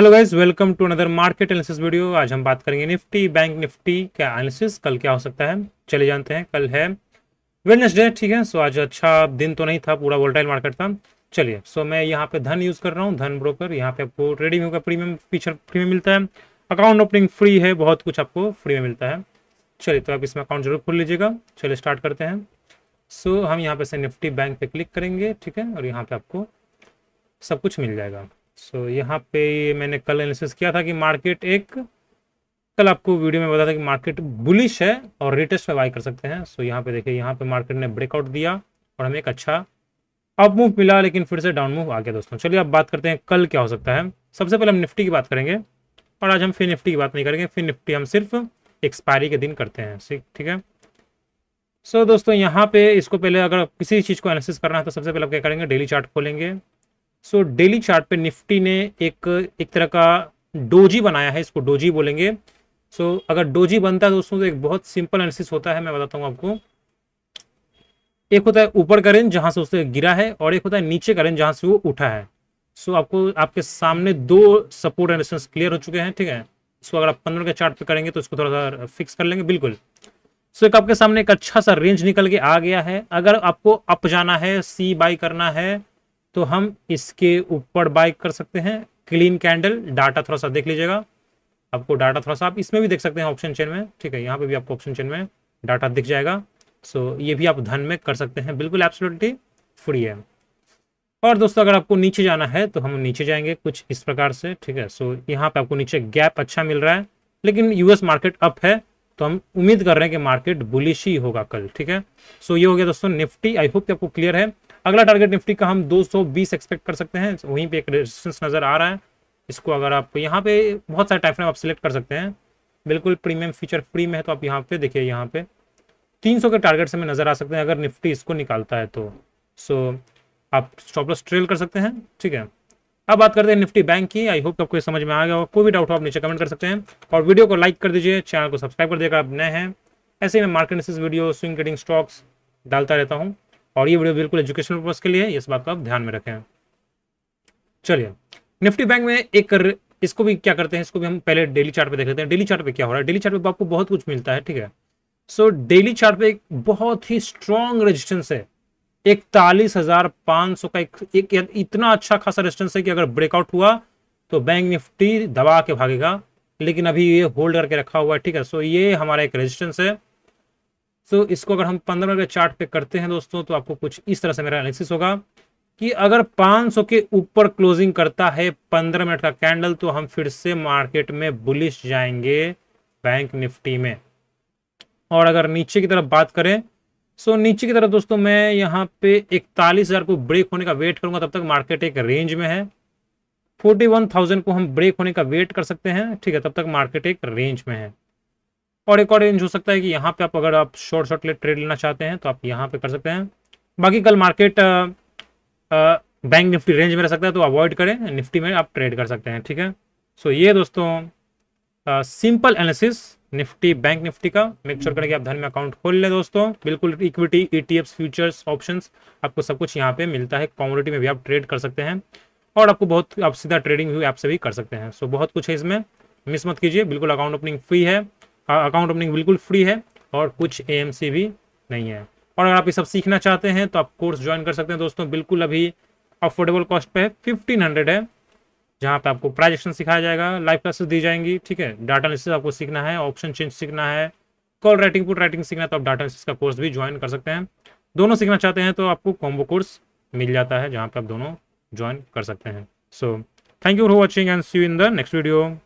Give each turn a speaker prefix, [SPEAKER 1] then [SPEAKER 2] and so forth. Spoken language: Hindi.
[SPEAKER 1] hello guys welcome to another market analysis video आज हम बात करेंगे निफ्टी बैंक निफ्टी का एनालिसिस कल क्या हो सकता है चले जानते हैं कल है वेडनेसडे ठीक है सो आज अच्छा दिन तो नहीं था पूरा वोल्टाइल मार्केट था चलिए सो मैं यहाँ पे धन यूज़ कर रहा हूँ धन ब्रोकर यहाँ पे आपको ट्रेडिंग का प्रीमियम फीचर फ्री में मिलता है अकाउंट ओपनिंग फ्री है बहुत कुछ आपको फ्री में मिलता है चलिए तो आप इसमें अकाउंट जरूर खोल लीजिएगा चलिए स्टार्ट करते हैं सो हम यहाँ पे से निफ्टी बैंक पे क्लिक करेंगे ठीक है और यहाँ पे आपको सब कुछ मिल जाएगा सो so, यहाँ पे मैंने कल एनालिसिस किया था कि मार्केट एक कल आपको वीडियो में बताया था कि मार्केट बुलिश है और रिटेस्ट में बाई कर सकते हैं सो so, यहाँ पे देखिए यहाँ पे मार्केट ने ब्रेकआउट दिया और हमें एक अच्छा अप मूव मिला लेकिन फिर से डाउन मूव आ गया दोस्तों चलिए अब बात करते हैं कल क्या हो सकता है सबसे पहले हम निफ्टी की बात करेंगे और आज हम फिर निफ्टी की बात नहीं करेंगे फिर निफ्टी हम सिर्फ एक्सपायरी के दिन करते हैं ठीक है सो so, दोस्तों यहाँ पे इसको पहले अगर किसी चीज़ को एनालिसिस करना है तो सबसे पहले आप क्या करेंगे डेली चार्ट खोलेंगे सो डेली चार्ट पे निफ्टी ने एक एक तरह का डोजी बनाया है इसको डोजी बोलेंगे सो so, अगर डोजी बनता है दोस्तों तो एक बहुत सिंपल एनालिसिस होता है मैं बताता हूँ आपको एक होता है ऊपर का रेंज जहाँ से उसने गिरा है और एक होता है नीचे का रेंज जहाँ से वो उठा है सो so, आपको आपके सामने दो सपोर्ट एनालिसिस क्लियर हो चुके हैं ठीक है इसको अगर आप पंद्रह के चार्ट पे करेंगे तो इसको थोड़ा सा फिक्स कर लेंगे बिल्कुल सो so, एक आपके सामने एक अच्छा सा रेंज निकल के आ गया है अगर आपको अप जाना है सी बाई करना है तो हम इसके ऊपर बाय कर सकते हैं क्लीन कैंडल डाटा थोड़ा सा देख लीजिएगा आपको डाटा थोड़ा सा आप इसमें भी देख सकते हैं ऑप्शन चेन में ठीक है यहाँ पे भी आपको ऑप्शन चेन में डाटा दिख जाएगा सो so, ये भी आप धन में कर सकते हैं बिल्कुल एब्सोलटली फ्री है और दोस्तों अगर आपको नीचे जाना है तो हम नीचे जाएंगे कुछ इस प्रकार से ठीक है सो so, यहाँ पे आपको नीचे गैप अच्छा मिल रहा है लेकिन यूएस मार्केट अप है तो हम उम्मीद कर रहे हैं कि मार्केट बुलिश ही होगा कल ठीक है सो so, ये हो गया दोस्तों निफ्टी आई होप आपको क्लियर है अगला टारगेट निफ्टी का हम 220 एक्सपेक्ट कर सकते हैं वहीं पे एक रेजिस्टेंस नज़र आ रहा है इसको अगर आप यहाँ पे बहुत सारे टाइप आप सिलेक्ट कर सकते हैं बिल्कुल प्रीमियम फीचर फ्री में है तो आप यहाँ पे देखिए यहाँ पे 300 के टारगेट से हमें नज़र आ सकते हैं अगर निफ्टी इसको निकालता है तो सो so, आप स्टॉपलस ट्रेल कर सकते हैं ठीक है अब बात करते हैं निफ्टी बैंक की आई होप आपको समझ में आ गया होगा कोई भी डाउट हो आप नीचे कमेंट कर सकते हैं और वीडियो को लाइक कर दीजिए चैनल को सब्सक्राइब कर दीजिएगा आप नए हैं ऐसे ही मैं market video swing trading stocks डालता रहता हूँ और ये वीडियो बिल्कुल एजुकेशनल पर्पज के लिए है इस बात को आप ध्यान में रखें चलिए निफ्टी बैंक में एक कर, इसको भी क्या करते हैं इसको भी हम पहले डेली चार्ट पे देख लेते हैं डेली चार्ट पे क्या हो रहा है डेली चार्ट पे तो आपको बहुत कुछ मिलता है ठीक है सो डेली चार्ट पे एक बहुत ही स्ट्रॉन्ग रेजिस्टेंस है इकतालीस हजार पांच सौ का एक, एक, एक इतना अच्छा खासा रेजिस्टेंस है कि अगर ब्रेकआउट हुआ तो बैंक निफ्टी दबा के भागेगा लेकिन अभी ये होल्ड करके रखा हुआ है ठीक है सो ये हमारा एक रेजिस्टेंस है सो so, इसको अगर हम पंद्रह के चार्ट पे करते हैं दोस्तों तो आपको कुछ इस तरह से मेरा एनालिसिस होगा कि अगर 500 के ऊपर क्लोजिंग करता है 15 मिनट का कैंडल तो हम फिर से मार्केट में बुलिश जाएंगे बैंक निफ्टी में और अगर नीचे की तरफ बात करें सो नीचे की तरफ दोस्तों मैं यहाँ पे इकतालीस हज़ार को ब्रेक होने का वेट करूंगा तब तक मार्केट एक रेंज में है फोर्टी वन थाउजेंड को हम ब्रेक होने का वेट कर सकते हैं ठीक है तब तक मार्केट एक रेंज में है और एक और रेंज हो सकता है कि यहाँ पे आप अगर आप शॉर्ट शॉर्ट ले ट्रेड लेना चाहते हैं तो आप यहाँ पे कर सकते हैं बाकी कल मार्केट बैंक निफ्टी रेंज में रह सकता है तो अवॉइड करें निफ्टी में आप ट्रेड कर सकते हैं ठीक है सो ये दोस्तों simple analysis Nifty bank Nifty का मेक श्योर करें कि आप धन में अकाउंट खोल लें दोस्तों बिल्कुल इक्विटी ईटीएफ्स फ्यूचर्स ऑप्शन आपको सब कुछ यहाँ पे मिलता है कॉमोडिटी में भी आप ट्रेड कर सकते हैं और आपको बहुत आप सीधा ट्रेडिंग भी ऐप से भी कर सकते हैं सो बहुत कुछ है इसमें मिस मत कीजिए बिल्कुल अकाउंट ओपनिंग फ्री है अकाउंट ओपनिंग बिल्कुल फ्री है और कुछ ए भी नहीं है और अगर आप ये सब सीखना चाहते हैं तो आप कोर्स ज्वाइन कर सकते हैं दोस्तों बिल्कुल अभी अफोर्डेबल कॉस्ट पे फिफ्टीन हंड्रेड है जहाँ पे आपको प्राइजेक्शन सिखाया जाएगा लाइव क्लासेस दी जाएंगी ठीक है डाटा एनालिसिस आपको सीखना है ऑप्शन चेंज सीखना है कॉल राइटिंग पुट राइटिंग सीखना है तो आप डाटा एनालिसिस का कोर्स भी ज्वाइन कर सकते हैं दोनों सीखना चाहते हैं तो आपको कॉम्बो कोर्स मिल जाता है जहाँ पर आप दोनों ज्वाइन कर सकते हैं so thank you for watching and see you in the next video